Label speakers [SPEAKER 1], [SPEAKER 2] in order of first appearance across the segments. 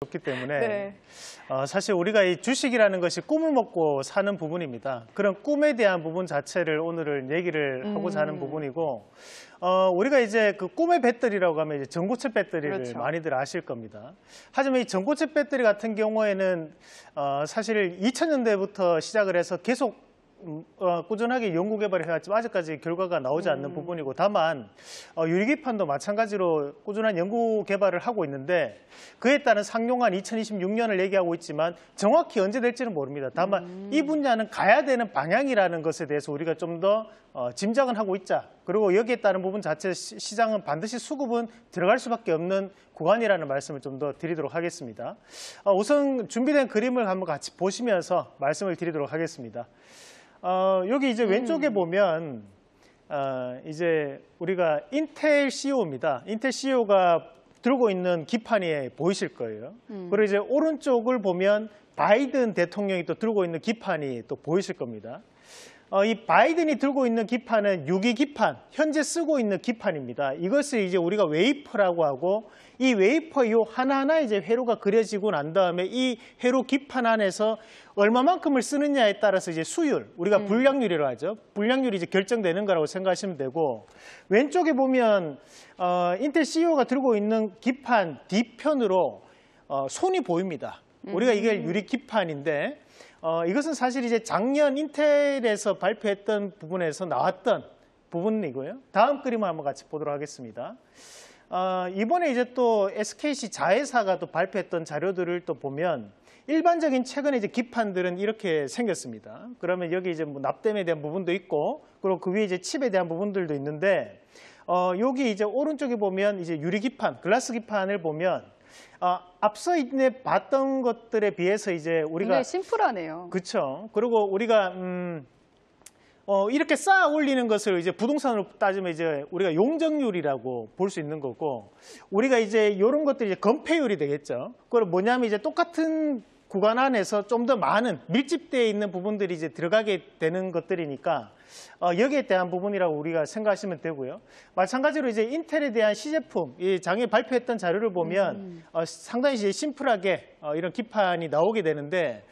[SPEAKER 1] 없기 때문에 네. 어, 사실 우리가 이 주식이라는 것이 꿈을 먹고 사는 부분입니다. 그런 꿈에 대한 부분 자체를 오늘은 얘기를 하고자 하는 음. 부분이고 어, 우리가 이제 그 꿈의 배터리라고 하면 이제 전고체 배터리를 그렇죠. 많이들 아실 겁니다. 하지만 이 전고체 배터리 같은 경우에는 어, 사실 2000년대부터 시작을 해서 계속 음, 어, 꾸준하게 연구 개발을 해왔지만 아직까지 결과가 나오지 않는 음. 부분이고 다만 어, 유리기판도 마찬가지로 꾸준한 연구 개발을 하고 있는데 그에 따른 상용한 2026년을 얘기하고 있지만 정확히 언제 될지는 모릅니다. 다만 음. 이 분야는 가야 되는 방향이라는 것에 대해서 우리가 좀더 어, 짐작은 하고 있자. 그리고 여기에 따른 부분 자체 시장은 반드시 수급은 들어갈 수밖에 없는 구간이라는 말씀을 좀 더 드리도록 하겠습니다. 우선 준비된 그림을 한번 같이 보시면서 말씀을 드리도록 하겠습니다. 어, 여기 이제 왼쪽에 음. 보면 어, 이제 우리가 인텔 CEO입니다. 인텔 CEO가 들고 있는 기판이 보이실 거예요. 음. 그리고 이제 오른쪽을 보면 바이든 대통령이 또 들고 있는 기판이 또 보이실 겁니다. 어, 이 바이든이 들고 있는 기판은 유기 기판, 현재 쓰고 있는 기판입니다. 이것을 이제 우리가 웨이퍼라고 하고 이 웨이퍼 요 하나하나 이제 회로가 그려지고 난 다음에 이 회로 기판 안에서 얼마만큼을 쓰느냐에 따라서 이제 수율, 우리가 음. 불량률이라고 하죠. 불량률이 이제 결정되는 거라고 생각하시면 되고 왼쪽에 보면 어, 인텔 CEO가 들고 있는 기판 뒤편으로 어, 손이 보입니다. 우리가 이게 유리기판인데 어, 이것은 사실 이제 작년 인텔에서 발표했던 부분에서 나왔던 부분이고요. 다음 그림을 한번 같이 보도록 하겠습니다. 어, 이번에 이제 또 SKC 자회사가 또 발표했던 자료들을 또 보면 일반적인 최근에 이제 기판들은 이렇게 생겼습니다. 그러면 여기 이제 뭐 납땜에 대한 부분도 있고 그리고 그 위에 이제 칩에 대한 부분들도 있는데 어, 여기 이제 오른쪽에 보면 이제 유리 기판, 글라스 기판을 보면 아, 앞서 이제 봤던 것들에 비해서 이제 우리가 심플하네요. 그렇죠. 그리고 우리가 음, 어, 이렇게 쌓아 올리는 것을 이제 부동산으로 따지면 이제 우리가 용적률이라고 볼 수 있는 거고 우리가 이제 이런 것들이 이제 건폐율이 되겠죠. 그걸 뭐냐면 이제 똑같은 구간 안에서 좀 더 많은 밀집되어 있는 부분들이 이제 들어가게 되는 것들이니까 어, 여기에 대한 부분이라고 우리가 생각하시면 되고요. 마찬가지로 이제 인텔에 대한 시제품, 이 장애 발표했던 자료를 보면 음, 음. 어, 상당히 이제 심플하게 어, 이런 기판이 나오게 되는데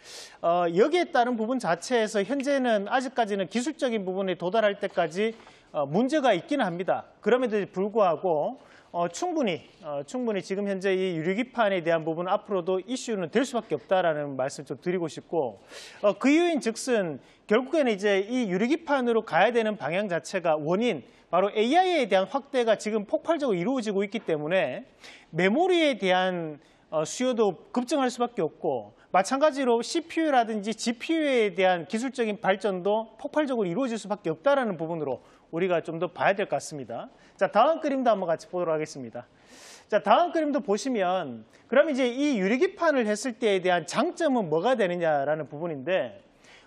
[SPEAKER 1] 어, 여기에 따른 부분 자체에서 현재는 아직까지는 기술적인 부분에 도달할 때까지 어, 문제가 있기는 합니다. 그럼에도 불구하고 어, 충분히 어, 충분히 지금 현재 이 유류기판에 대한 부분 앞으로도 이슈는 될 수밖에 없다라는 말씀 좀 드리고 싶고 어, 그 이유인 즉슨 결국에는 이제 이 유류기판으로 가야 되는 방향 자체가 원인 바로 AI에 대한 확대가 지금 폭발적으로 이루어지고 있기 때문에 메모리에 대한 어, 수요도 급증할 수밖에 없고 마찬가지로 CPU라든지 GPU에 대한 기술적인 발전도 폭발적으로 이루어질 수밖에 없다는 부분으로 우리가 좀 더 봐야 될 것 같습니다. 자, 다음 그림도 한번 같이 보도록 하겠습니다. 자, 다음 그림도 보시면 그럼 이제 이 유리기판을 했을 때에 대한 장점은 뭐가 되느냐라는 부분인데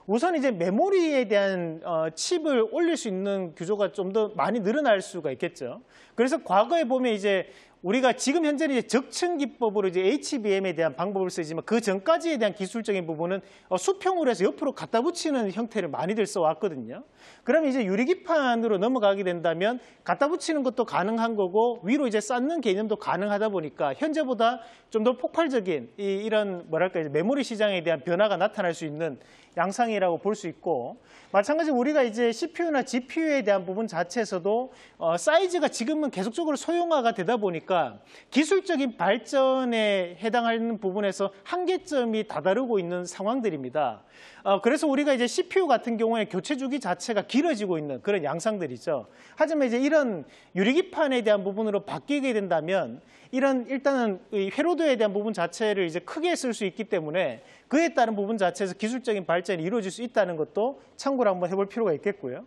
[SPEAKER 1] 우선 이제 메모리에 대한 어, 칩을 올릴 수 있는 규조가좀 더 많이 늘어날 수가 있겠죠. 그래서 과거에 보면 이제 우리가 지금 현재는 이제 적층 기법으로 이제 HBM에 대한 방법을 쓰지만 그 전까지에 대한 기술적인 부분은 어, 수평으로 해서 옆으로 갖다 붙이는 형태를 많이들 써왔거든요. 그러면 이제 유리기판으로 넘어가게 된다면 갖다 붙이는 것도 가능한 거고 위로 이제 쌓는 개념도 가능하다 보니까 현재보다 좀 더 폭발적인 이, 런 뭐랄까 메모리 시장에 대한 변화가 나타날 수 있는 양상이라고 볼 수 있고 마찬가지로 우리가 이제 CPU나 GPU에 대한 부분 자체에서도 어, 사이즈가 지금은 계속적으로 소형화가 되다 보니까 우리가 그러니까 기술적인 발전에 해당하는 부분에서 한계점이 다다르고 있는 상황들입니다. 어, 그래서 우리가 이제 CPU 같은 경우에 교체 주기 자체가 길어지고 있는 그런 양상들이죠. 하지만 이제 이런 유리기판에 대한 부분으로 바뀌게 된다면 이런 일단은 회로도에 대한 부분 자체를 이제 크게 쓸 수 있기 때문에 그에 따른 부분 자체에서 기술적인 발전이 이루어질 수 있다는 것도 참고를 한번 해볼 필요가 있겠고요.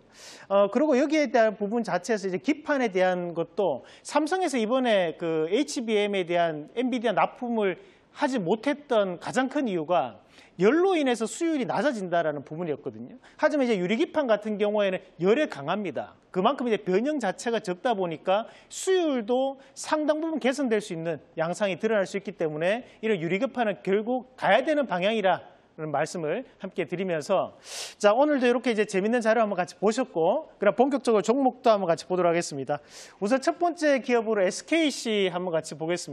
[SPEAKER 1] 어, 그리고 여기에 대한 부분 자체에서 이제 기판에 대한 것도 삼성에서 이번에 그 HBM에 대한 엔비디아 납품을 하지 못했던 가장 큰 이유가 열로 인해서 수율이 낮아진다라는 부분이었거든요. 하지만 이제 유리기판 같은 경우에는 열에 강합니다. 그만큼 이제 변형 자체가 적다 보니까 수율도 상당 부분 개선될 수 있는 양상이 드러날 수 있기 때문에 이런 유리기판은 결국 가야 되는 방향이라 그런 말씀을 함께 드리면서 자 오늘도 이렇게 이제 재밌는 자료 한번 같이 보셨고 그럼 본격적으로 종목도 한번 같이 보도록 하겠습니다. 우선 첫 번째 기업으로 SKC 한번 같이 보겠습니다.